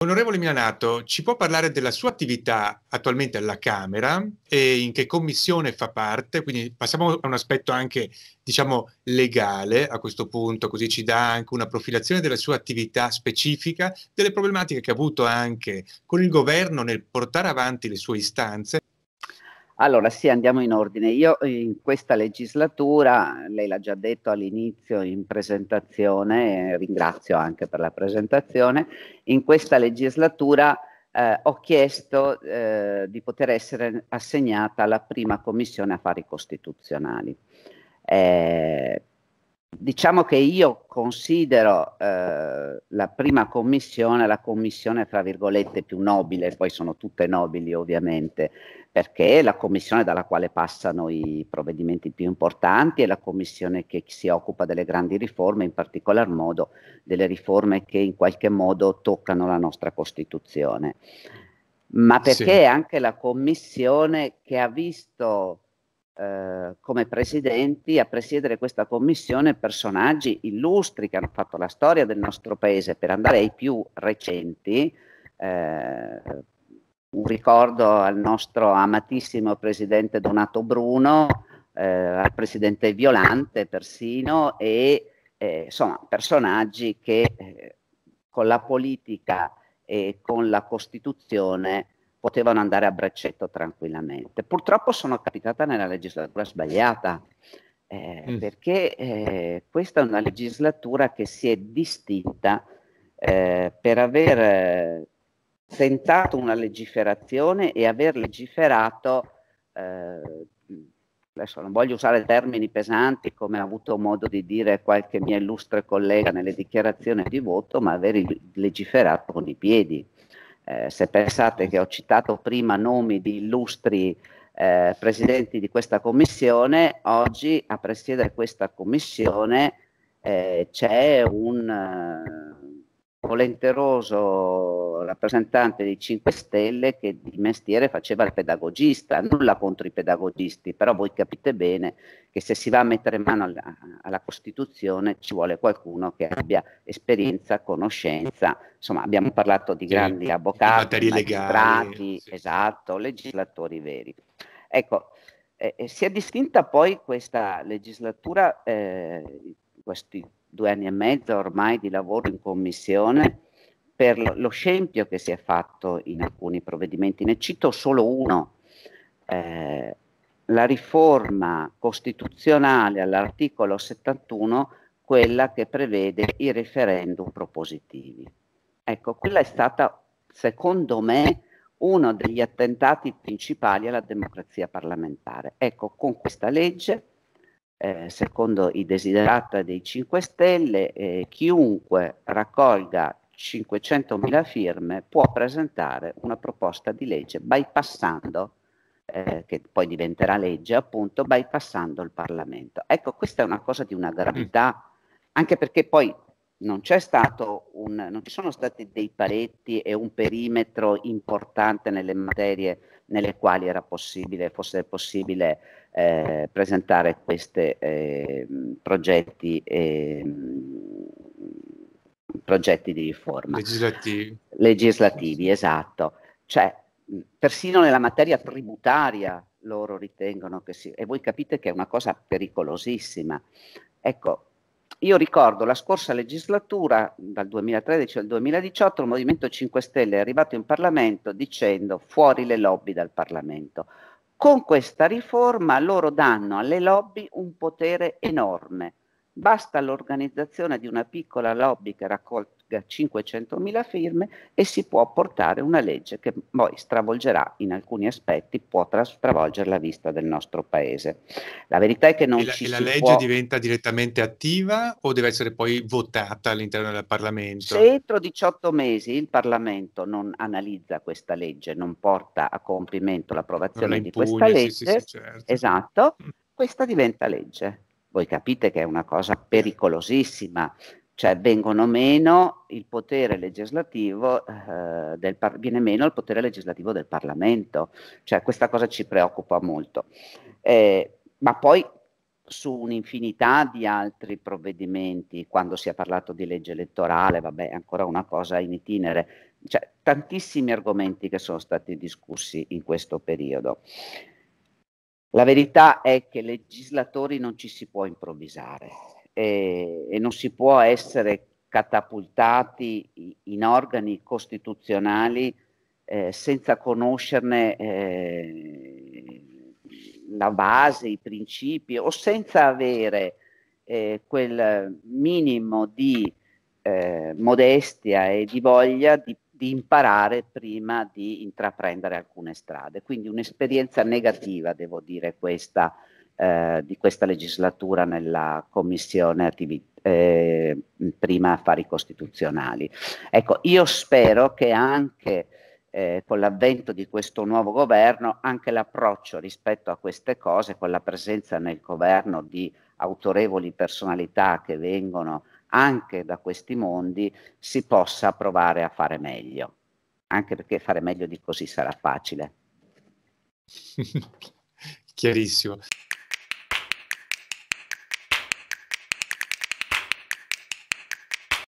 Onorevole Milanato, ci può parlare della sua attività attualmente alla Camera e in che commissione fa parte? Quindi passiamo a un aspetto anche, diciamo, legale a questo punto, così ci dà anche una profilazione della sua attività specifica, delle problematiche che ha avuto anche con il governo nel portare avanti le sue istanze. Allora, sì, andiamo in ordine. Io in questa legislatura, lei l'ha già detto all'inizio in presentazione, eh, ringrazio anche per la presentazione, in questa legislatura eh, ho chiesto eh, di poter essere assegnata alla prima commissione affari costituzionali. Eh, Diciamo che io considero eh, la prima commissione la commissione tra virgolette più nobile, poi sono tutte nobili ovviamente, perché è la commissione dalla quale passano i provvedimenti più importanti, è la commissione che si occupa delle grandi riforme, in particolar modo delle riforme che in qualche modo toccano la nostra Costituzione, ma perché sì. è anche la commissione che ha visto eh, come presidenti a presiedere questa commissione personaggi illustri che hanno fatto la storia del nostro paese. Per andare ai più recenti, eh, un ricordo al nostro amatissimo presidente Donato Bruno, eh, al presidente Violante persino e eh, insomma personaggi che eh, con la politica e con la Costituzione potevano andare a braccetto tranquillamente. Purtroppo sono capitata nella legislatura sbagliata, eh, mm. perché eh, questa è una legislatura che si è distinta eh, per aver eh, tentato una legiferazione e aver legiferato, eh, adesso non voglio usare termini pesanti come ha avuto modo di dire qualche mia illustre collega nelle dichiarazioni di voto, ma aver legiferato con i piedi. Eh, se pensate che ho citato prima nomi di illustri eh, presidenti di questa commissione, oggi a presiedere questa commissione eh, c'è un eh, volenteroso rappresentante dei 5 Stelle che di mestiere faceva il pedagogista, nulla contro i pedagogisti, però voi capite bene che se si va a mettere mano alla, alla Costituzione ci vuole qualcuno che abbia esperienza, conoscenza, insomma abbiamo parlato di grandi sì, avvocati, magistrati, sì. esatto, legislatori veri. Ecco, eh, eh, si è distinta poi questa legislatura, eh, questi due anni e mezzo ormai di lavoro in commissione per lo scempio che si è fatto in alcuni provvedimenti. Ne cito solo uno, eh, la riforma costituzionale all'articolo 71, quella che prevede i referendum propositivi. Ecco, quella è stata, secondo me, uno degli attentati principali alla democrazia parlamentare. Ecco, con questa legge eh, secondo i desiderata dei 5 Stelle, eh, chiunque raccolga 500.000 firme può presentare una proposta di legge bypassando, eh, che poi diventerà legge appunto, bypassando il Parlamento. Ecco, questa è una cosa di una gravità, anche perché poi non, un, non, ci sono stati dei paletti e un perimetro importante nelle materie nelle quali possibile, fosse possibile eh, presentare questi eh, progetti, eh, progetti, di riforma. Legislativi. Legislativi, esatto. Cioè, persino nella materia tributaria loro ritengono che sia E voi capite che è una cosa pericolosissima. Ecco, io ricordo la scorsa legislatura, dal 2013 al 2018, il Movimento 5 Stelle è arrivato in Parlamento dicendo fuori le lobby dal Parlamento. Con questa riforma loro danno alle lobby un potere enorme Basta l'organizzazione di una piccola lobby che raccolga 500.000 firme e si può portare una legge che poi stravolgerà in alcuni aspetti, può stravolgere la vista del nostro paese. La verità è che non e la, ci e la legge può... diventa direttamente attiva o deve essere poi votata all'interno del Parlamento? Se entro 18 mesi il Parlamento non analizza questa legge, non porta a compimento l'approvazione impugna, di questa legge, sì, sì, sì, certo. esatto, mm. questa diventa legge voi capite che è una cosa pericolosissima, cioè vengono meno il potere legislativo eh, del par- viene meno il potere legislativo del Parlamento, cioè questa cosa ci preoccupa molto. Eh, ma poi su un'infinità di altri provvedimenti, quando si è parlato di legge elettorale, vabbè, ancora una cosa in itinere, cioè tantissimi argomenti che sono stati discussi in questo periodo. La verità è che legislatori non ci si può improvvisare e, e non si può essere catapultati in organi costituzionali eh, senza conoscerne eh, la base, i principi o senza avere eh, quel minimo di eh, modestia e di voglia di di imparare prima di intraprendere alcune strade. Quindi un'esperienza negativa, devo dire, questa, eh, di questa legislatura nella Commissione attivi- eh, Prima Affari Costituzionali. Ecco, io spero che anche eh, con l'avvento di questo nuovo governo, anche l'approccio rispetto a queste cose, con la presenza nel governo di autorevoli personalità che vengono anche da questi mondi si possa provare a fare meglio, anche perché fare meglio di così sarà facile. Chiarissimo.